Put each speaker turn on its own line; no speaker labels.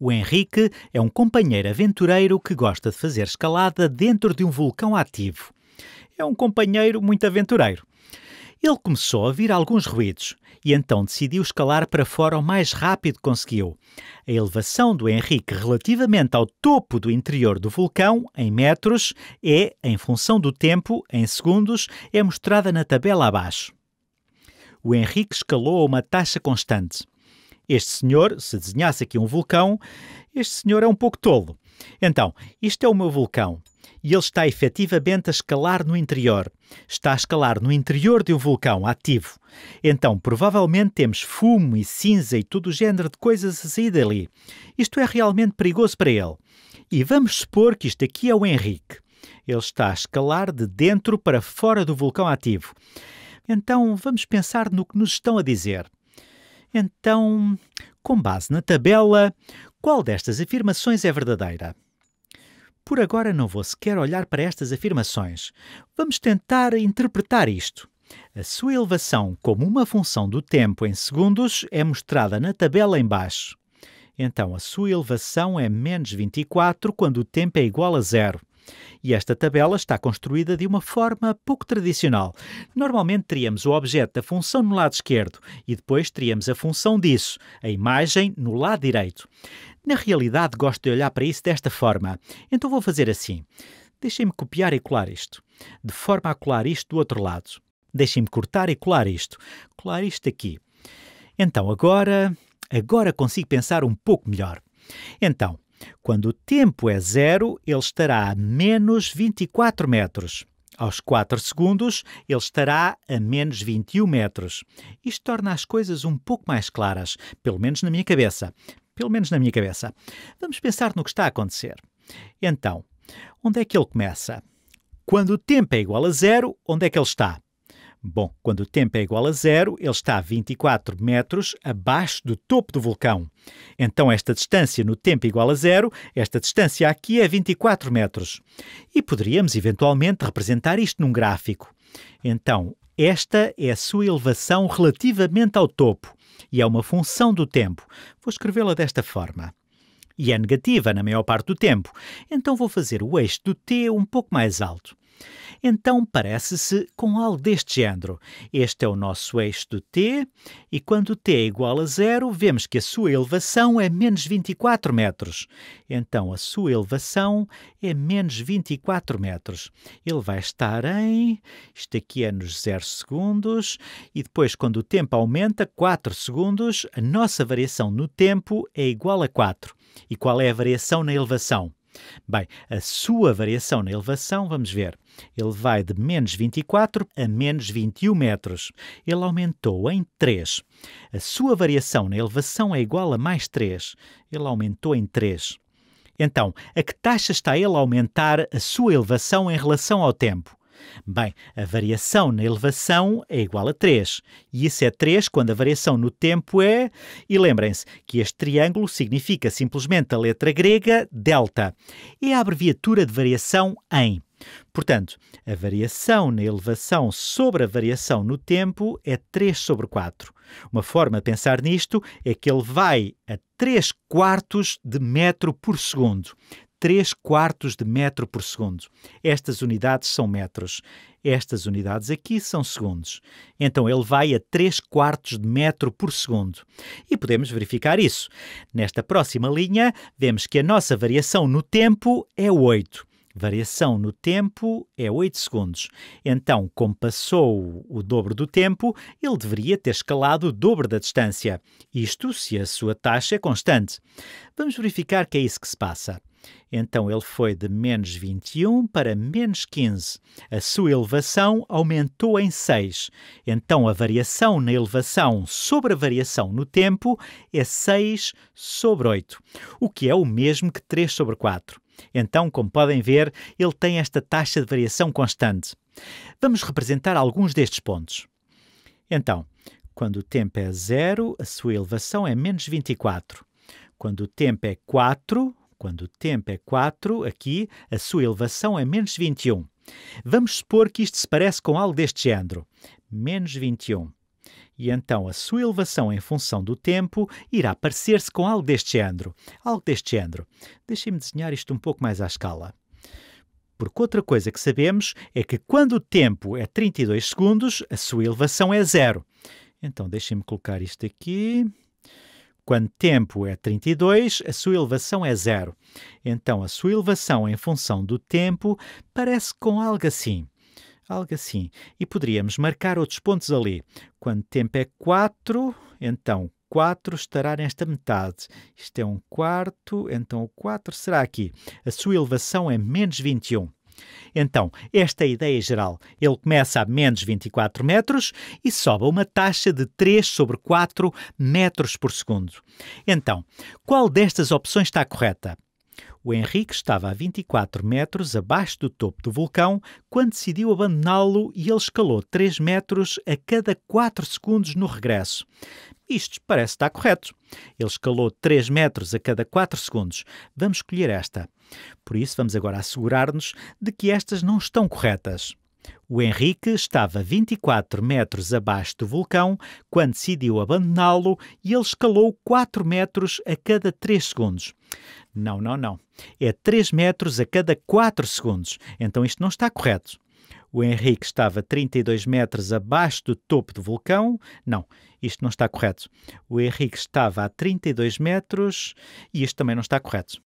O Henrique é um companheiro aventureiro que gosta de fazer escalada dentro de um vulcão ativo. É um companheiro muito aventureiro. Ele começou a ouvir alguns ruídos e então decidiu escalar para fora o mais rápido que conseguiu. A elevação do Henrique relativamente ao topo do interior do vulcão, em metros, é, em função do tempo, em segundos, é mostrada na tabela abaixo. O Henrique escalou a uma taxa constante. Este senhor, se desenhasse aqui um vulcão, este senhor é um pouco tolo. Então, isto é o meu vulcão e ele está efetivamente a escalar no interior. Está a escalar no interior de um vulcão ativo. Então, provavelmente temos fumo e cinza e todo o género de coisas a sair dali. Isto é realmente perigoso para ele. E vamos supor que isto aqui é o Henrique. Ele está a escalar de dentro para fora do vulcão ativo. Então, vamos pensar no que nos estão a dizer. Então, com base na tabela, qual destas afirmações é verdadeira? Por agora não vou sequer olhar para estas afirmações. Vamos tentar interpretar isto. A sua elevação como uma função do tempo em segundos é mostrada na tabela em baixo. Então, a sua elevação é menos 24 quando o tempo é igual a zero. E esta tabela está construída de uma forma pouco tradicional. Normalmente teríamos o objeto da função no lado esquerdo e depois teríamos a função disso, a imagem, no lado direito. Na realidade, gosto de olhar para isso desta forma. Então vou fazer assim. Deixem-me copiar e colar isto, de forma a colar isto do outro lado. Deixem-me cortar e colar isto. Colar isto aqui. Então agora. Agora consigo pensar um pouco melhor. Então, quando o tempo é zero, ele estará a menos 24 metros. Aos 4 segundos, ele estará a menos 21 metros. Isto torna as coisas um pouco mais claras, pelo menos na minha cabeça. Pelo menos na minha cabeça. Vamos pensar no que está a acontecer. Então, onde é que ele começa? Quando o tempo é igual a zero, onde é que ele está? Bom, quando o tempo é igual a zero, ele está a 24 metros abaixo do topo do vulcão. Então, esta distância no tempo igual a zero, esta distância aqui é 24 metros. E poderíamos, eventualmente, representar isto num gráfico. Então, esta é a sua elevação relativamente ao topo e é uma função do tempo. Vou escrevê-la desta forma e é negativa na maior parte do tempo. Então vou fazer o eixo do t um pouco mais alto. Então parece-se com algo deste género. Este é o nosso eixo do t, e quando t é igual a zero, vemos que a sua elevação é menos 24 metros. Então a sua elevação é menos 24 metros. Ele vai estar em. Isto aqui é nos 0 segundos, e depois, quando o tempo aumenta, 4 segundos, a nossa variação no tempo é igual a 4. E qual é a variação na elevação? Bem, a sua variação na elevação, vamos ver, ele vai de menos 24 a menos 21 metros. Ele aumentou em 3. A sua variação na elevação é igual a mais 3. Ele aumentou em 3. Então, a que taxa está ele a aumentar a sua elevação em relação ao tempo? Bem, a variação na elevação é igual a 3, e isso é 3 quando a variação no tempo é. E lembrem-se que este triângulo significa simplesmente a letra grega delta. É a abreviatura de variação em. Portanto, a variação na elevação sobre a variação no tempo é 3 sobre 4. Uma forma de pensar nisto é que ele vai a 3 quartos de metro por segundo. 3 quartos de metro por segundo. Estas unidades são metros. Estas unidades aqui são segundos. Então ele vai a 3 quartos de metro por segundo. E podemos verificar isso. Nesta próxima linha, vemos que a nossa variação no tempo é 8. Variação no tempo é 8 segundos. Então, como passou o dobro do tempo, ele deveria ter escalado o dobro da distância. Isto se a sua taxa é constante. Vamos verificar que é isso que se passa. Então ele foi de menos 21 para menos 15. A sua elevação aumentou em 6. Então a variação na elevação sobre a variação no tempo é 6 sobre 8, o que é o mesmo que 3 sobre 4. Então, como podem ver, ele tem esta taxa de variação constante. Vamos representar alguns destes pontos. Então, quando o tempo é 0, a sua elevação é menos 24. Quando o tempo é 4, quando o tempo é 4, aqui, a sua elevação é menos 21. Vamos supor que isto se parece com algo deste género. Menos 21. E então a sua elevação em função do tempo irá parecer-se com algo deste género. Algo deste género. Deixem-me desenhar isto um pouco mais à escala. Porque outra coisa que sabemos é que quando o tempo é 32 segundos, a sua elevação é zero. Então deixem-me colocar isto aqui. Quando tempo é 32, a sua elevação é zero. Então, a sua elevação em função do tempo parece com algo assim. Algo assim. E poderíamos marcar outros pontos ali. Quando tempo é 4, então 4 estará nesta metade. Isto é um quarto, então o 4 será aqui. A sua elevação é menos 21. Então, esta é a ideia geral. Ele começa a menos 24 metros e sobe a uma taxa de 3 sobre 4 metros por segundo. Então, qual destas opções está correta? O Henrique estava a 24 metros abaixo do topo do vulcão quando decidiu abandoná-lo e ele escalou 3 metros a cada 4 segundos no regresso. Isto parece estar correto. Ele escalou 3 metros a cada 4 segundos. Vamos escolher esta. Por isso, vamos agora assegurar-nos de que estas não estão corretas. O Henrique estava 24 metros abaixo do vulcão quando decidiu abandoná-lo e ele escalou 4 metros a cada 3 segundos. Não, não, não. É 3 metros a cada 4 segundos. Então isto não está correto. O Henrique estava 32 metros abaixo do topo do vulcão. Não, isto não está correto. O Henrique estava a 32 metros e isto também não está correto.